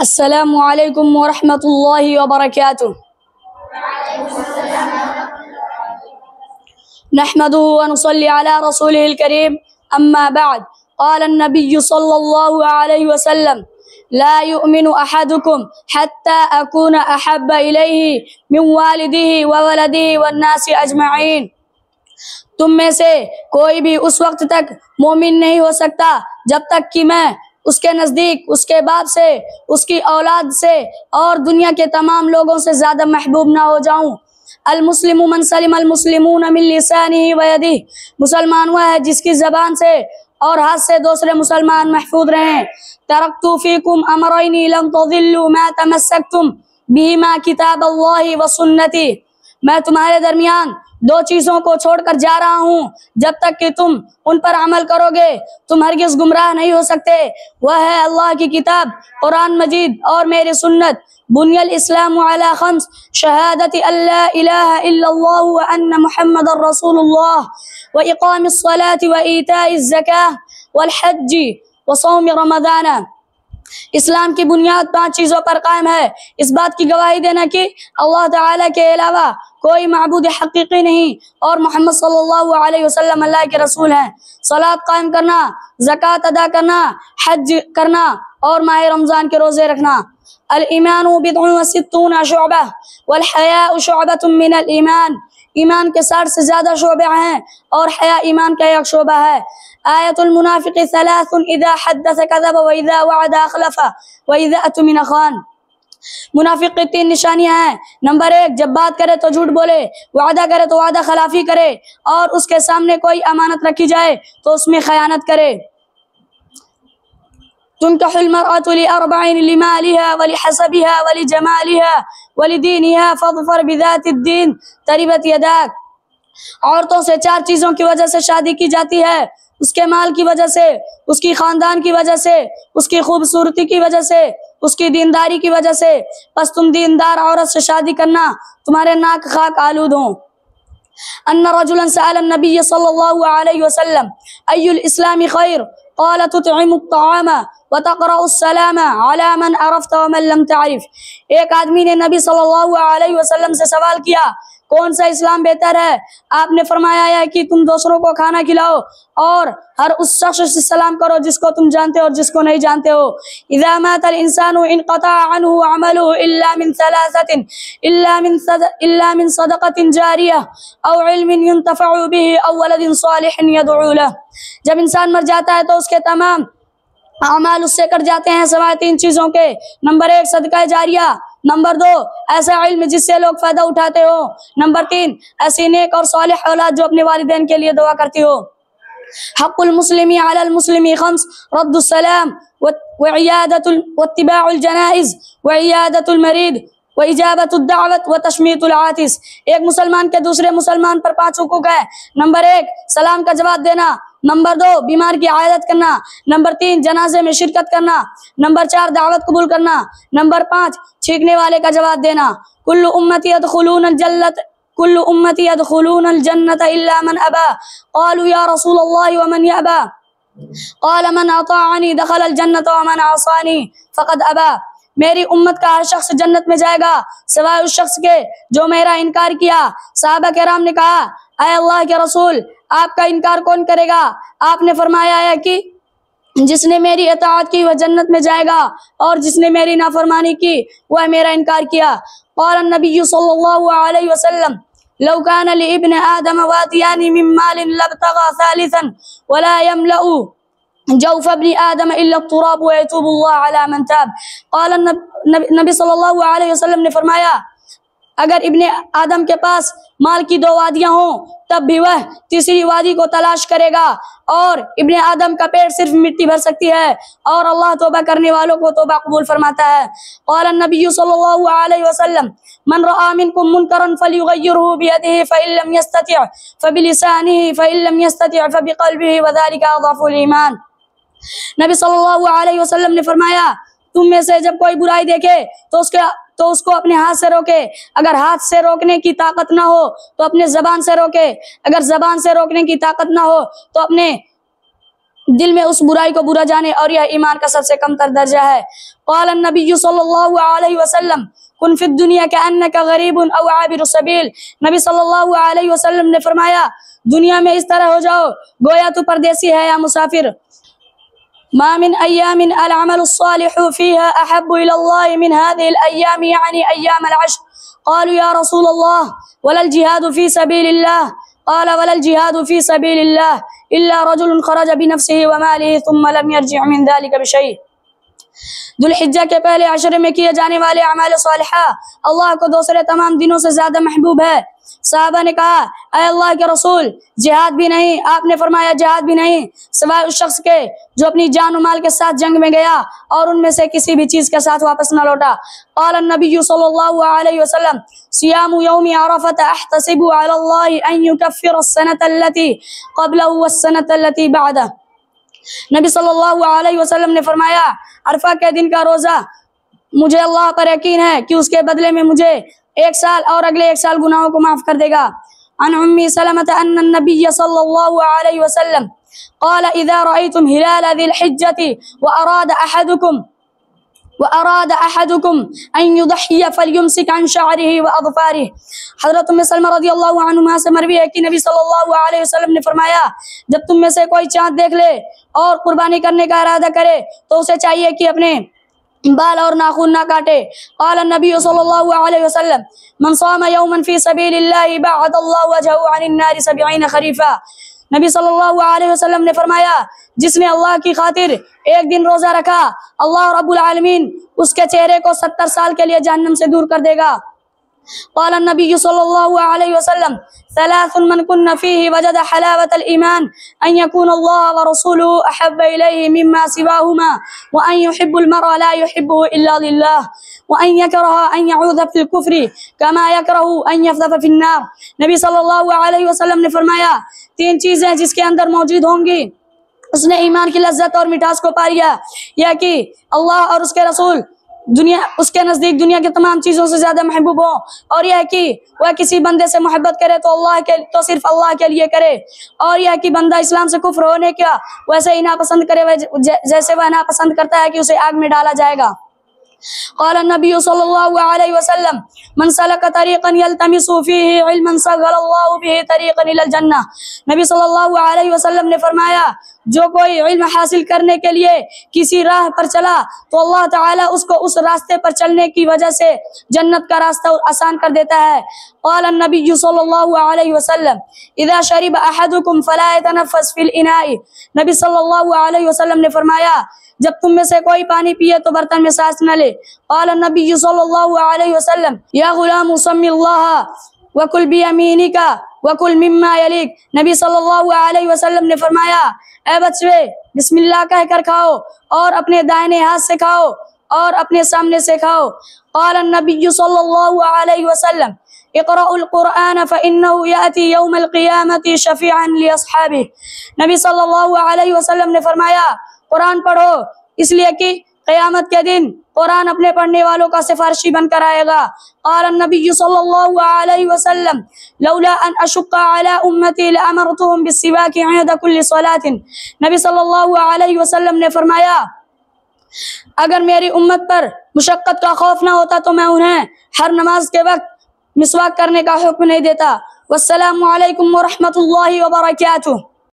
السلام عليكم ورحمة الله وبركاته نحمده ونصلي على رسوله الكريم أما بعد قال النبي صلى الله عليه وسلم لا يؤمن أحدكم حتى أكون أحب إليه من والده وولده والناس أجمعين تم میں سے کوئی بھی اس وقت تک مومن نہیں ہو سکتا جب تک کہ میں उसके नज़दीक उसके बाप से उसकी औलाद से और दुनिया के तमाम लोगों से ज़्यादा महबूब ना हो जाऊँ अलमुसलिम मनसलिम अलमुस्लिमून मुसलमान वह है जिसकी ज़बान से और हाथ से दूसरे मुसलमान महफूज रहें तरक्तूफ़ीकुम अमर तो मैं तमस्क तुम बीमा किताब अल्लाह व सुन्नति मैं तुम्हारे दरमियान दो चीजों को छोड़कर जा रहा हूँ जब तक कि तुम उन पर अमल करोगे तुम हरगिज गुमराह नहीं हो सकते वह है अल्लाह की किताब कुरान मजीद और मेरी सुन्नत बुनियल इस्लाम अला खम्स शहादत अल्लाह इलाहा व अन्न व इकाम الصلاة व हज व सौम इस्लाम की बुनियाद पांच चीज़ों पर कायम है इस बात की गवाही देना कि अल्लाह ताला के अलावा कोई महबूद हकीकी नहीं और मोहम्मद सल्लल्लाहु अलैहि वसल्लम अल्लाह के रसूल हैं सलाद कायम करना जक़ात अदा करना हज करना और माह रमज़ान के रोज़े रखना अलईमान बिदउन वसित्तून शुबा वलहया शुबतुम मिनल ईमान ईमान के साठ से ज़्यादा शोबे हैं और हया ईमान का एक शोबा है आयतुलमुनाफ़ी सलासदा हदस कदब वैदा वादा अखलफा वैदा अतमिन खान मुनाफिक की तीन निशानियां हैं नंबर एक जब बात करे तो झूठ बोले वादा करे तो वादा खिलाफी करे और उसके सामने कोई अमानत रखी जाए तो उसमें खयानत करे तुम कहमर तो अरबाइन लिमा लिहा वली हसबिहा वली जमालिहा वलिदीनिया फर बिदात दीन तरीबत यदाक औरतों से चार चीज़ों की वजह से शादी की जाती है उसके माल की वजह से उसकी ख़ानदान की वजह से उसकी खूबसूरती की वजह से उसकी दीनदारी की वजह से बस तुम दीनदार औरत से शादी करना तुम्हारे नाक खाक आलूद हों अन्न रजुलन सलम नबी सल्लल्लाहु अलैहि वसल्लम अयुल इस्लामी खैर قال تطعم الطعام وتقرأ السلام على من عرفت ومن لم تعرف ایک إيه آدمی نے نبی صلی اللہ علیہ وسلم سے سوال کیا कौन सा इस्लाम बेहतर है आपने फरमाया है कि तुम दूसरों को खाना खिलाओ और हर उस शख्स से सलाम करो जिसको तुम जानते हो और जिसको नहीं जानते हो इजामतिया जब इंसान मर जाता है तो उसके तमाम अमाल उससे कट जाते हैं सवाए तीन चीज़ों के नंबर एक सदका जारिया नंबर दो ऐसे इल्म जिससे लोग फायदा उठाते हो नंबर तीन ऐसी नेक और साल औलाद जो अपने वालदेन के लिए दुआ करती हो हक़ुलमसलमी अलमसलमी खम्स रद्दुलसलाम वयादतबाजनाइज वयादतमरीद व इजाबत दावत व तशमीत आतिस एक मुसलमान के दूसरे मुसलमान पर पांच हुकूक है नंबर एक सलाम का जवाब देना नंबर दो बीमार की आयदत करना नंबर तीन जनाजे में शिरकत करना नंबर चार दावत कबूल करना नंबर पाँच छीकने वाले का जवाब देना कुल उम्मती अदखलून जल्लत कुल्लु उम्मती अदखलून जन्नत इल्ला अबा या रसूल अल्लाह व قال من अतानी دخل ومن عصاني فقد अबा मेरी उम्मत का हर शख्स जन्नत में जाएगा सिवाय उस शख्स के जो मेरा इनकार किया साहबा के राम ने कहा अः अल्लाह के रसूल आपका इनकार कौन करेगा आपने फरमाया है कि जिसने मेरी एतात की वह जन्नत में जाएगा और जिसने मेरी नाफरमानी की वह मेरा इनकार किया और नबी सल्लल्लाहु वसल्लम लौकान इबन आदम ثالثاً ولا يملأ ने फरमाया अगर इब्ने आदम के पास माल की दो वादियां हों तब भी वह तीसरी वादी को तलाश करेगा और इब्ने आदम का पेट सिर्फ मिट्टी भर सकती है और अल्लाह तोबा करने वालों को तोबा कबूल फरमाता है और नबी वसल्लम मन रमिन को मुनकर फ़बिलसान नबी सल्लल्लाहु अलैहि वसल्लम ने फरमाया तुम में से जब कोई बुराई देखे तो उसके तो उसको अपने हाथ से रोके अगर हाथ से रोकने की ताकत ना हो तो अपने जबान से रोके अगर जबान से रोकने की ताकत ना हो तो अपने दिल में उस बुराई को बुरा जाने और यह ईमान का सबसे कम तर दर्जा है कौल नबी वसल्लम कुन फिद दुनिया के अन्न का गरीब अव आबिर सबील नबी सल्लल्लाहु अलैहि वसल्लम ने फरमाया दुनिया में इस तरह हो जाओ गोया तू परदेसी है या मुसाफिर ما من أيام العمل الصالح فيها أحب إلى الله من هذه الأيام يعني أيام العشر قالوا يا رسول الله ولا الجهاد في سبيل الله قال ولا الجهاد في سبيل الله إلا رجل خرج بنفسه وماله ثم لم يرجع من ذلك بشيء दुल्हिजा के पहले अशरे में किए जाने वाले अमाल साल अल्लाह को दूसरे तमाम दिनों से ज्यादा महबूब है साहबा ने कहा अः अल्लाह के रसूल जिहाद भी नहीं आपने फरमाया जिहाद भी नहीं सिवाय उस शख्स के जो अपनी जान माल के साथ जंग में गया और उनमें से किसी भी चीज के साथ वापस न लौटा कौल नबी सल्लल्लाहु अलैहि वसल्लम ने फरमाया अरफा के दिन का रोज़ा मुझे अल्लाह पर यकीन है कि उसके बदले में मुझे एक साल और अगले एक साल गुनाहों को माफ़ कर देगा عن أمي سلمة أن النبي صلى الله عليه وسلم قال إذا رأيتم هلال ذي الحجة وأراد أحدكم वराद अहदुकुम फलयुमसिक अन शअरिही व अदफारिह हजरत उम्म सलमा रजी अल्लाह अन्हुमा से मरवी है कि नबी सल्लल्लाहु अलैहि वसल्लम ने फरमाया जब तुम में से कोई चांद देख ले और कुर्बानी करने का इरादा करे तो उसे चाहिए कि अपने बाल और नाखून ना काटे قال النبي صلى الله عليه وسلم من صام يوما في سبيل الله بعد الله وجهه عن النار 70 خريفا नबी सल्लल्लाहु अलैहि वसल्लम ने फरमाया जिसने अल्लाह की खातिर एक दिन रोजा रखा अल्लाह रब्बुल आलमीन उसके चेहरे को सत्तर साल के लिए जहन्नम से दूर कर देगा قال النبي صلى الله عليه وسلم ثلاث من كن فيه وجد حلاوة الإيمان أن يكون الله ورسوله أحب إليه مما سواهما وأن يحب المرء لا يحبه إلا لله وأن يكره أن يعود في الكفر كما يكره أن يفذف في النار نبي صلى الله عليه وسلم ने फरमाया तीन चीजें जिसके अंदर मौजूद होंगी उसने ईमान की लज्जत और मिठास को पा लिया यह कि अल्लाह और उसके रसूल दुनिया उसके नज़दीक दुनिया की तमाम चीज़ों से ज़्यादा महबूब हो और यह कि वह किसी बंदे से मोहब्बत करे तो अल्लाह के तो सिर्फ अल्लाह के लिए करे और यह कि बंदा इस्लाम से कुफर होने का वैसे ही नापसंद करे जैसे वह नापसंद करता है कि उसे आग में डाला जाएगा قال النبي صلى الله عليه وسلم من سلك طريقا يلتمس فيه علما سهل الله به طريقا الى الجنه صلى الله عليه وسلم نے فرمایا जो कोई इल्म हासिल करने के लिए किसी राह पर चला तो अल्लाह ताला उसको उस रास्ते पर चलने की वजह से जन्नत का रास्ता आसान कर देता है قال النبي صلى الله عليه وسلم إذا شرب أحدكم فلا يتنفس في الإناء नबी सल्लल्लाहु अलैहि वसल्लम ने फरमाया जब तुम में से कोई पानी पिए तो बर्तन में सांस न ले قال النبي صلى الله عليه وسلم يا غلام سم الله वकुल बी का वकुल मिम्मा नबी सल्लल्लाहु अलैहि वसल्लम ने फरमाया ए बच्चे बिस्मिल्लाह कह कर खाओ और अपने दाहिने हाथ से खाओ और अपने सामने से खाओ قال النبي صلى الله عليه وسلم اقرا القران فانه ياتي يوم القيامه شفيعا لاصحابه لأصحابه नबी सल्लल्लाहु अलैहि वसल्लम ने फरमाया कुरान पढ़ो इसलिए कि क़यामत के दिन कुरान अपने पढ़ने वालों का सिफारशी बनकर आएगा नबी ने फरमाया अगर मेरी उम्मत पर मुशक्क़त का खौफ ना होता तो मैं उन्हें हर नमाज के वक्त मिसवाक करने का हुक्म नहीं देता वसलाम वरहमत लाही वबरकातुहू